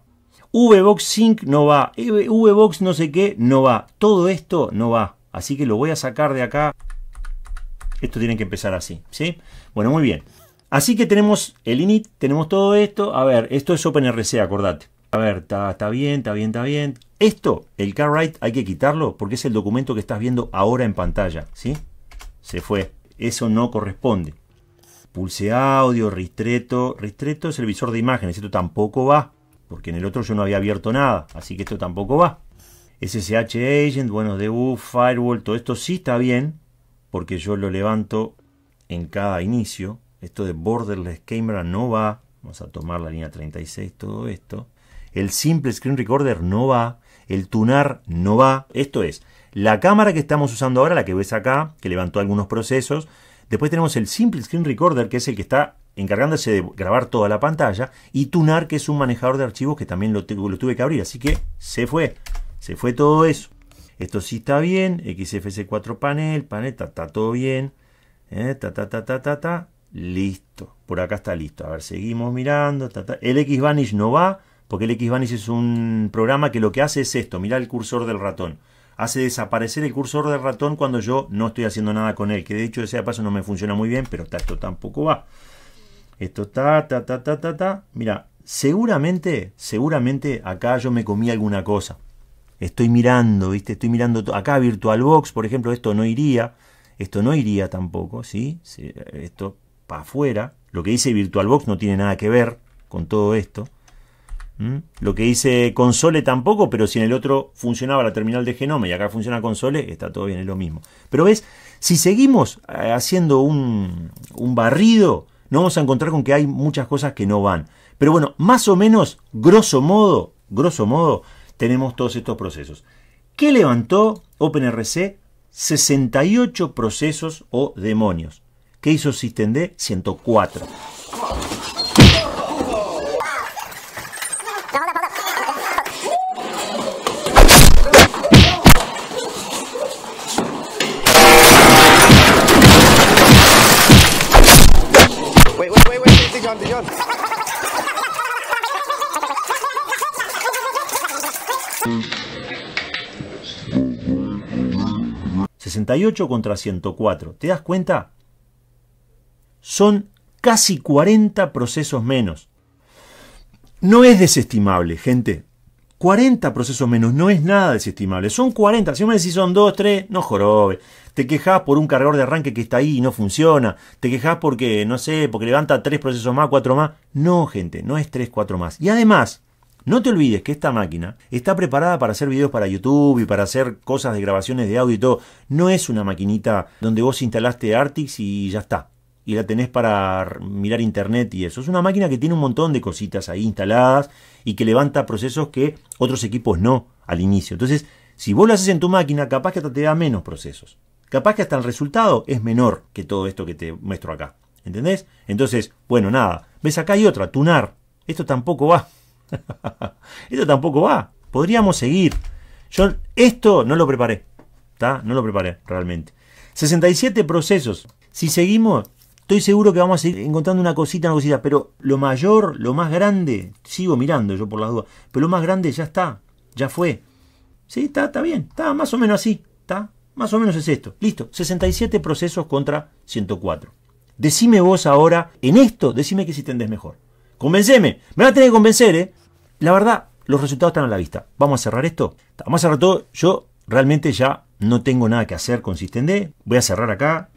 VBox Sync no va, VBox no sé qué no va, todo esto no va. Así que lo voy a sacar de acá esto tiene que empezar así, ¿sí? Bueno, muy bien. Así que tenemos el init, tenemos todo esto. A ver, esto es OpenRC, acordate. A ver, está bien, está bien, está bien. Esto, el write, hay que quitarlo porque es el documento que estás viendo ahora en pantalla, ¿sí? Se fue. Eso no corresponde. Pulse audio, ristreto. Ristreto es el visor de imágenes. Esto tampoco va porque en el otro yo no había abierto nada. Así que esto tampoco va. SSH Agent, bueno, debug, Firewall, todo esto sí está bien, porque yo lo levanto en cada inicio. Esto de Borderless Camera no va. Vamos a tomar la línea 36, todo esto. El simple screen recorder no va. El tunar no va. Esto es, la cámara que estamos usando ahora, la que ves acá, que levantó algunos procesos. Después tenemos el simple screen recorder, que es el que está encargándose de grabar toda la pantalla. Y tunar, que es un manejador de archivos que también lo, tuve que abrir. Así que se fue. Se fue todo eso. Esto sí está bien, XFC4 panel, panel, está, todo bien. ¿eh? ta, ta, ta, ta, ta, ta, listo. Por acá está listo. A ver, seguimos mirando. Ta, ta. El Xvanish no va, porque el Xvanish es un programa que lo que hace es esto. Mirá el cursor del ratón. Hace desaparecer el cursor del ratón cuando yo no estoy haciendo nada con él. Que de hecho, ese paso, no me funciona muy bien, pero ta, esto tampoco va. Esto ta, ta, ta, ta, ta, ta. Mira, seguramente, seguramente acá yo me comí alguna cosa estoy mirando, ¿viste? Estoy mirando acá VirtualBox, por ejemplo, esto no iría, esto no iría tampoco, ¿sí? Esto para afuera. Lo que dice VirtualBox no tiene nada que ver con todo esto. Lo que dice console tampoco, pero si en el otro funcionaba la terminal de genoma y acá funciona console, está todo bien, es lo mismo. Pero ves, si seguimos eh, haciendo un, un barrido, nos vamos a encontrar con que hay muchas cosas que no van. Pero bueno, más o menos, grosso modo, grosso modo, tenemos todos estos procesos. ¿Qué levantó OpenRC? 68 procesos o demonios. ¿Qué hizo SystemD? 104. 68 contra 104. ¿Te das cuenta? Son casi 40 procesos menos. No es desestimable, gente. 40 procesos menos, no es nada desestimable. Son 40. Si me decís son 2, 3, no jorobes, Te quejas por un cargador de arranque que está ahí y no funciona. Te quejas porque, no sé, porque levanta 3 procesos más, 4 más. No, gente, no es 3, 4 más. Y además, no te olvides que esta máquina está preparada para hacer videos para YouTube y para hacer cosas de grabaciones de audio y todo. No es una maquinita donde vos instalaste Artix y ya está. Y la tenés para mirar internet y eso. Es una máquina que tiene un montón de cositas ahí instaladas y que levanta procesos que otros equipos no al inicio. Entonces, si vos lo haces en tu máquina, capaz que hasta te da menos procesos. Capaz que hasta el resultado es menor que todo esto que te muestro acá. ¿Entendés? Entonces, bueno, nada. Ves acá hay otra, tunar. Esto tampoco va. esto tampoco va. Podríamos seguir. Yo esto no lo preparé. No lo preparé realmente. 67 procesos. Si seguimos, estoy seguro que vamos a seguir encontrando una cosita, una cosita. Pero lo mayor, lo más grande, sigo mirando yo por las dudas. Pero lo más grande ya está. Ya fue. Sí, está, está bien. Está más o menos así. Más o menos es esto. Listo. 67 procesos contra 104. Decime vos ahora, en esto, decime que si tendés mejor. Convenceme. Me va a tener que convencer, ¿eh? La verdad, los resultados están a la vista. Vamos a cerrar esto. Vamos a cerrar todo. Yo realmente ya no tengo nada que hacer con Systemd. Voy a cerrar acá.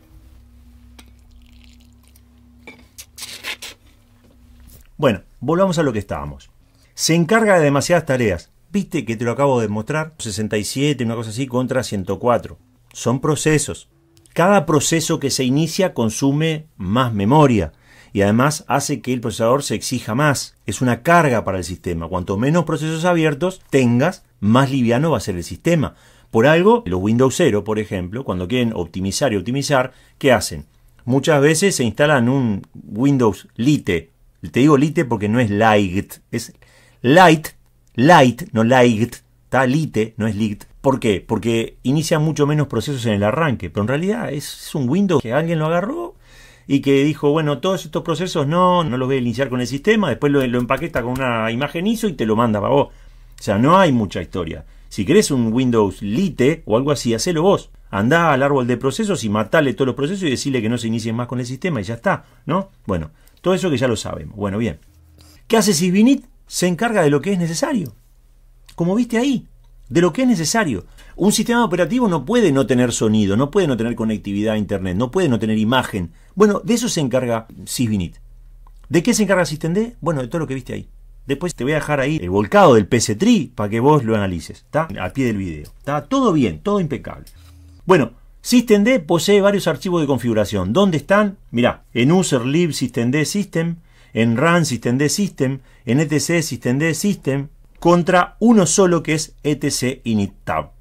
Bueno, volvamos a lo que estábamos. Se encarga de demasiadas tareas. Viste que te lo acabo de mostrar. 67, una cosa así, contra 104. Son procesos. Cada proceso que se inicia consume más memoria y además hace que el procesador se exija más. Es una carga para el sistema. Cuanto menos procesos abiertos tengas, más liviano va a ser el sistema. Por algo, los Windows 0, por ejemplo, cuando quieren optimizar y optimizar, ¿qué hacen? Muchas veces se instalan un Windows Lite. Te digo Lite porque no es Light, es Light, Light, no Light, está Lite, no es Lite. ¿Por qué? Porque inicia mucho menos procesos en el arranque, pero en realidad es un Windows que alguien lo agarró, y que dijo, bueno, todos estos procesos no, no los voy a iniciar con el sistema, después lo, empaqueta con una imagen ISO y te lo manda para vos. O sea, no hay mucha historia. Si querés un Windows Lite o algo así, hacelo vos. Andá al árbol de procesos y matale todos los procesos y decirle que no se inicien más con el sistema y ya está, ¿no? Bueno, todo eso que ya lo sabemos. Bueno, bien. ¿Qué hace Vinit Se encarga de lo que es necesario. Como viste ahí, de lo que es necesario. Un sistema operativo no puede no tener sonido, no puede no tener conectividad a Internet, no puede no tener imagen. Bueno, de eso se encarga SysBinit. ¿De qué se encarga SystemD? Bueno, de todo lo que viste ahí. Después te voy a dejar ahí el volcado del PC 3 para que vos lo analices. Está al pie del video. Está todo bien, todo impecable. Bueno, SystemD posee varios archivos de configuración. ¿Dónde están? Mirá, en userlib systemd system, en run systemd system, en etc systemd system, contra uno solo que es etc init tab.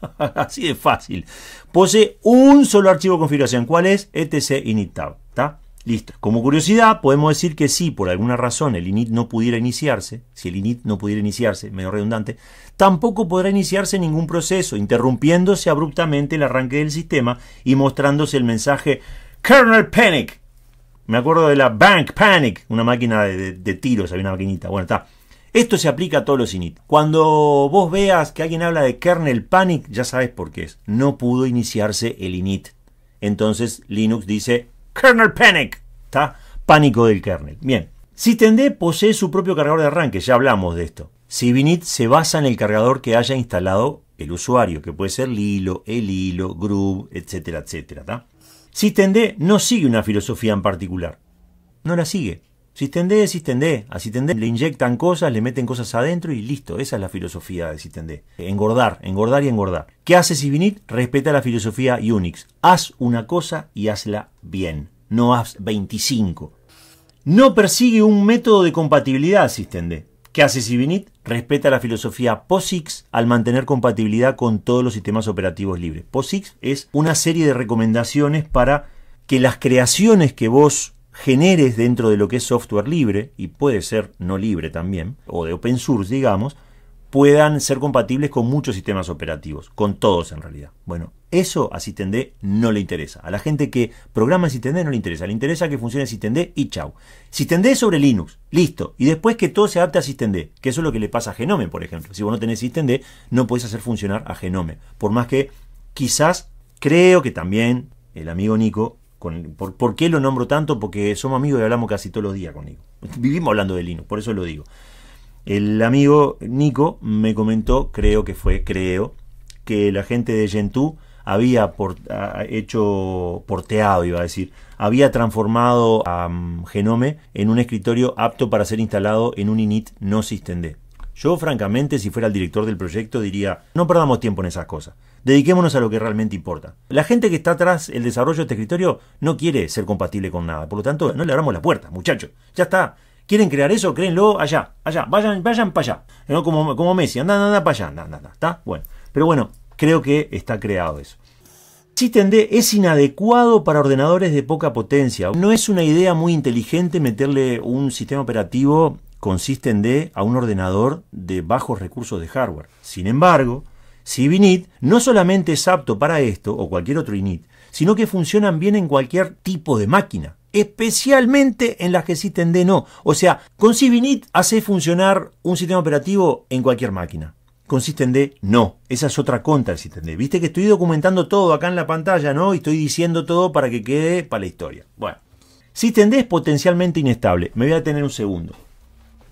Así de fácil. Posee un solo archivo de configuración. ¿Cuál es? etc inittab. ¿Está? Listo. Como curiosidad, podemos decir que si por alguna razón el init no pudiera iniciarse, si el init no pudiera iniciarse, medio redundante, tampoco podrá iniciarse ningún proceso, interrumpiéndose abruptamente el arranque del sistema y mostrándose el mensaje Kernel Panic. Me acuerdo de la Bank Panic, una máquina de, de tiros, había una maquinita. Bueno, está. Esto se aplica a todos los init. Cuando vos veas que alguien habla de kernel panic, ya sabes por qué es. No pudo iniciarse el init. Entonces Linux dice kernel panic, ¿está? Pánico del kernel. Bien. Systemd posee su propio cargador de arranque, ya hablamos de esto. Sibinit se basa en el cargador que haya instalado el usuario, que puede ser Lilo, el hilo, Groove, etcétera, etcétera. Systemd no sigue una filosofía en particular. No la sigue. Sistendé, Sistendé. A Sistendé le inyectan cosas, le meten cosas adentro y listo. Esa es la filosofía de Sistendé. Engordar, engordar y engordar. ¿Qué hace Sibinit? Respeta la filosofía Unix. Haz una cosa y hazla bien. No haz 25. No persigue un método de compatibilidad Sistendé. ¿Qué hace Sibinit? Respeta la filosofía POSIX al mantener compatibilidad con todos los sistemas operativos libres. POSIX es una serie de recomendaciones para que las creaciones que vos generes dentro de lo que es software libre, y puede ser no libre también, o de open source, digamos, puedan ser compatibles con muchos sistemas operativos, con todos en realidad. Bueno, eso a Systemd no le interesa. A la gente que programa en Systemd no le interesa. Le interesa que funcione Systemd y chau. Systemd sobre Linux, listo. Y después que todo se adapte a Systemd, que eso es lo que le pasa a Genome, por ejemplo. Si vos no tenés Systemd, no podés hacer funcionar a Genome. Por más que quizás, creo que también el amigo Nico por, qué lo nombro tanto? Porque somos amigos y hablamos casi todos los días con Nico. Vivimos hablando de Linux, por eso lo digo. El amigo Nico me comentó, creo que fue, creo, que la gente de Gentoo había hecho porteado, iba a decir, había transformado a Genome en un escritorio apto para ser instalado en un init no systemd. Yo, francamente, si fuera el director del proyecto, diría, no perdamos tiempo en esas cosas. Dediquémonos a lo que realmente importa. La gente que está atrás el desarrollo de este escritorio no quiere ser compatible con nada. Por lo tanto, no le abramos la puerta, muchachos. Ya está. ¿Quieren crear eso? Créenlo allá, allá. Vayan, vayan para allá. Como, como Messi, anda, anda, para allá. Anda, anda, ¿Está? Bueno. Pero bueno, creo que está creado eso. System D es inadecuado para ordenadores de poca potencia. No es una idea muy inteligente meterle un sistema operativo consisten de a un ordenador de bajos recursos de hardware. Sin embargo, si no solamente es apto para esto o cualquier otro init, sino que funcionan bien en cualquier tipo de máquina, especialmente en las que existen no. O sea, con Sibinit hace funcionar un sistema operativo en cualquier máquina. Consisten de no. Esa es otra contra del sistema Viste que estoy documentando todo acá en la pantalla, ¿no? Y estoy diciendo todo para que quede para la historia. Bueno. si es potencialmente inestable. Me voy a tener un segundo.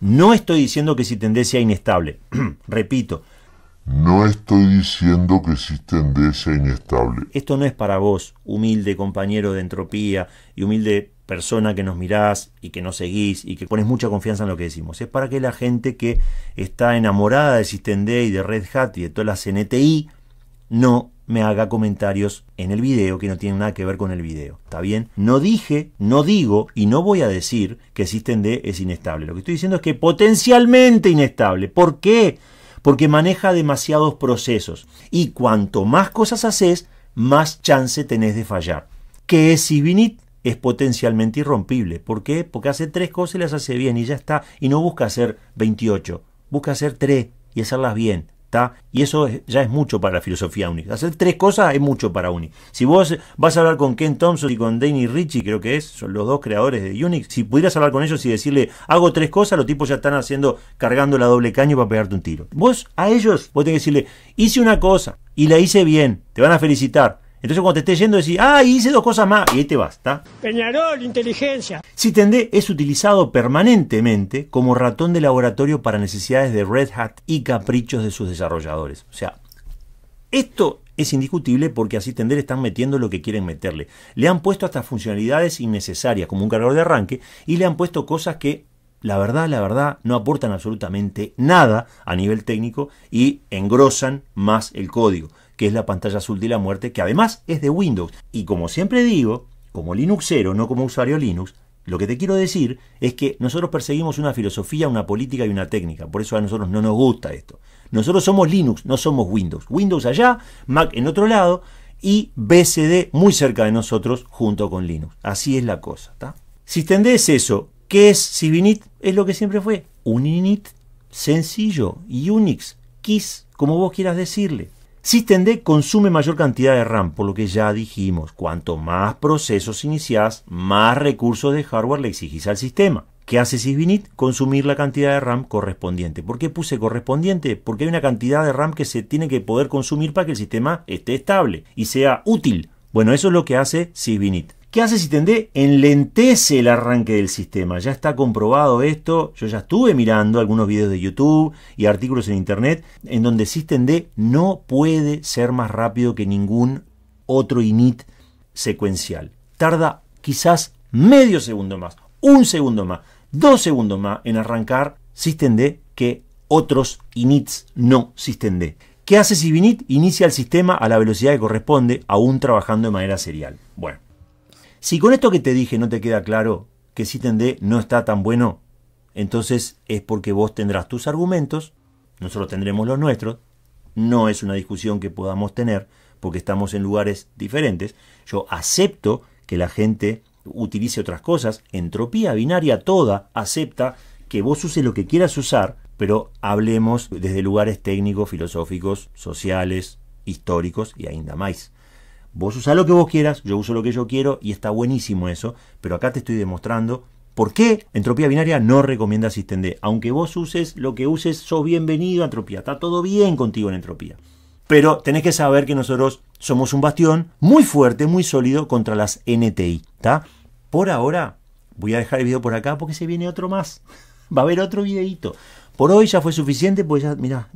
No estoy diciendo que Citendé sea inestable. Repito. No estoy diciendo que Citendé sea inestable. Esto no es para vos, humilde compañero de entropía y humilde persona que nos mirás y que nos seguís y que pones mucha confianza en lo que decimos. Es para que la gente que está enamorada de System y de Red Hat y de todas las NTI no me haga comentarios en el video que no tienen nada que ver con el video. ¿Está bien? No dije, no digo y no voy a decir que System D es inestable. Lo que estoy diciendo es que potencialmente inestable. ¿Por qué? Porque maneja demasiados procesos. Y cuanto más cosas haces, más chance tenés de fallar. que es Sibinit? Es potencialmente irrompible. ¿Por qué? Porque hace tres cosas y las hace bien y ya está. Y no busca hacer 28. Busca hacer tres y hacerlas bien y eso ya es mucho para la filosofía Unix Hacer tres cosas es mucho para Unix. Si vos vas a hablar con Ken Thompson y con Danny Ritchie, creo que es, son los dos creadores de Unix, si pudieras hablar con ellos y decirle, hago tres cosas, los tipos ya están haciendo, cargando la doble caña para pegarte un tiro. Vos a ellos, vos tenés que decirle, hice una cosa y la hice bien, te van a felicitar entonces cuando te estés yendo decís, ah, hice dos cosas más, y ahí te basta. Peñarol, inteligencia. Citendé es utilizado permanentemente como ratón de laboratorio para necesidades de Red Hat y caprichos de sus desarrolladores. O sea, esto es indiscutible porque así le están metiendo lo que quieren meterle. Le han puesto hasta funcionalidades innecesarias, como un cargador de arranque, y le han puesto cosas que, la verdad, la verdad, no aportan absolutamente nada a nivel técnico y engrosan más el código que es la pantalla azul de la muerte, que además es de Windows. Y como siempre digo, como Linuxero, no como usuario Linux, lo que te quiero decir es que nosotros perseguimos una filosofía, una política y una técnica. Por eso a nosotros no nos gusta esto. Nosotros somos Linux, no somos Windows. Windows allá, Mac en otro lado y BCD muy cerca de nosotros junto con Linux. Así es la cosa. ¿está? Si entendés eso, ¿qué es Sibinit? Es lo que siempre fue. Un init sencillo, Unix, KISS, como vos quieras decirle. System consume mayor cantidad de RAM, por lo que ya dijimos, cuanto más procesos iniciás, más recursos de hardware le exigís al sistema. ¿Qué hace Sysvinit? Consumir la cantidad de RAM correspondiente. ¿Por qué puse correspondiente? Porque hay una cantidad de RAM que se tiene que poder consumir para que el sistema esté estable y sea útil. Bueno, eso es lo que hace Sysvinit. ¿Qué hace si Enlentece el arranque del sistema. Ya está comprobado esto. Yo ya estuve mirando algunos videos de YouTube y artículos en internet en donde SystemD no puede ser más rápido que ningún otro init secuencial. Tarda quizás medio segundo más, un segundo más, dos segundos más en arrancar SystemD que otros inits no SystemD. ¿Qué hace si inicia el sistema a la velocidad que corresponde, aún trabajando de manera serial? Bueno. Si con esto que te dije no te queda claro que si D no está tan bueno, entonces es porque vos tendrás tus argumentos, nosotros tendremos los nuestros, no es una discusión que podamos tener porque estamos en lugares diferentes. Yo acepto que la gente utilice otras cosas, entropía binaria toda acepta que vos uses lo que quieras usar, pero hablemos desde lugares técnicos, filosóficos, sociales, históricos y ainda más. Vos usa lo que vos quieras, yo uso lo que yo quiero y está buenísimo eso, pero acá te estoy demostrando por qué Entropía Binaria no recomienda asistente, Aunque vos uses lo que uses, sos bienvenido a Entropía, está todo bien contigo en Entropía. Pero tenés que saber que nosotros somos un bastión muy fuerte, muy sólido contra las NTI, está Por ahora voy a dejar el video por acá porque se viene otro más. Va a haber otro videito. Por hoy ya fue suficiente, pues ya, mira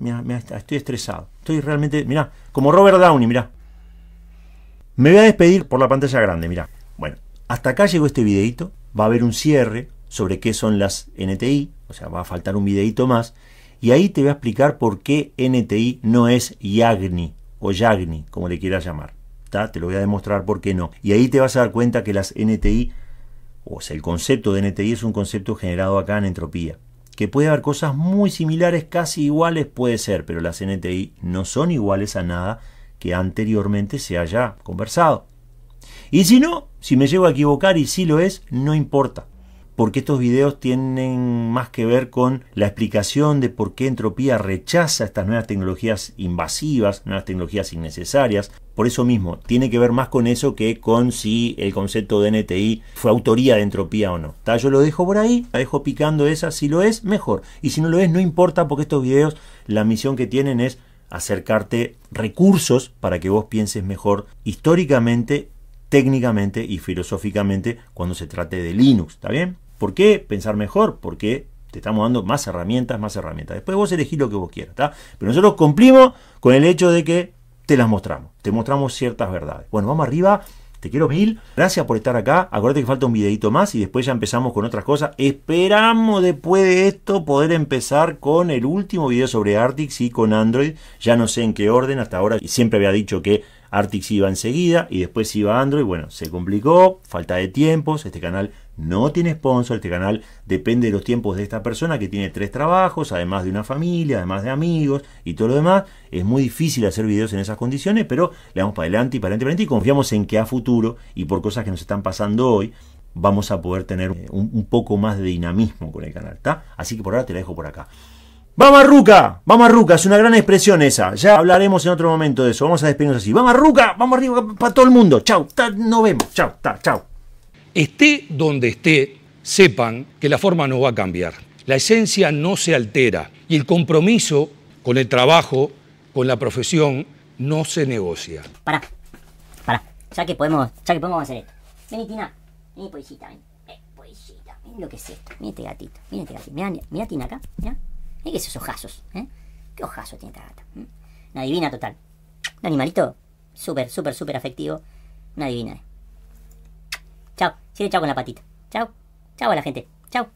estoy estresado. Estoy realmente, mira como Robert Downey, mira me voy a despedir por la pantalla grande, mira Bueno, hasta acá llegó este videito. Va a haber un cierre sobre qué son las NTI, o sea, va a faltar un videito más. Y ahí te voy a explicar por qué NTI no es Yagni o Yagni, como le quieras llamar. Te lo voy a demostrar por qué no. Y ahí te vas a dar cuenta que las NTI, o sea, el concepto de NTI es un concepto generado acá en entropía. Que puede haber cosas muy similares, casi iguales, puede ser, pero las NTI no son iguales a nada que anteriormente se haya conversado. Y si no, si me llego a equivocar y si lo es, no importa, porque estos videos tienen más que ver con la explicación de por qué Entropía rechaza estas nuevas tecnologías invasivas, nuevas tecnologías innecesarias. Por eso mismo, tiene que ver más con eso que con si el concepto de NTI fue autoría de Entropía o no. Yo lo dejo por ahí, la dejo picando esa, si lo es, mejor. Y si no lo es, no importa porque estos videos, la misión que tienen es acercarte recursos para que vos pienses mejor históricamente, técnicamente y filosóficamente cuando se trate de Linux, ¿está bien? ¿Por qué pensar mejor? Porque te estamos dando más herramientas, más herramientas. Después vos elegís lo que vos quieras, ¿está? Pero nosotros cumplimos con el hecho de que te las mostramos, te mostramos ciertas verdades. Bueno, vamos arriba te quiero mil. Gracias por estar acá. Acuérdate que falta un videito más y después ya empezamos con otras cosas. Esperamos después de esto poder empezar con el último video sobre Artix y con Android. Ya no sé en qué orden hasta ahora. Siempre había dicho que Artix iba enseguida y después iba Android. Bueno, se complicó, falta de tiempos, este canal no tiene sponsor, este canal depende de los tiempos de esta persona que tiene tres trabajos, además de una familia, además de amigos y todo lo demás. Es muy difícil hacer videos en esas condiciones, pero le damos para adelante y para adelante y confiamos en que a futuro y por cosas que nos están pasando hoy vamos a poder tener un, poco más de dinamismo con el canal, ¿está? Así que por ahora te la dejo por acá. ¡Vamos a ruca! ¡Vamos a ruca! Es una gran expresión esa. Ya hablaremos en otro momento de eso. Vamos a despedirnos así. ¡Vamos a ruca! ¡Vamos arriba para todo el mundo! ¡Chao! ¡Nos vemos! ¡Chao! ¡Chao! ¡Chau! Esté donde esté, sepan que la forma no va a cambiar. La esencia no se altera y el compromiso con el trabajo, con la profesión, no se negocia. Para, para, ya que podemos, ya que podemos hacer esto. Vení, Tina, vení, poesita, Vení eh, poesita, lo que es esto. Mira este gatito, mira este gatito, mira, Tina acá, y esos ojazos? ¿eh? ¿Qué ojazos tiene esta gata? Una divina total. Un animalito súper, súper, súper afectivo. Una divina. ¿eh? Chao. Sigue chao con la patita. Chao. Chao a la gente. Chao.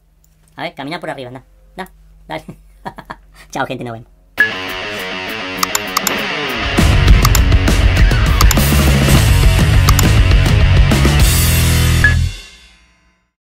A ver, camina por arriba, anda. Da, dale. chao, gente, nos vemos.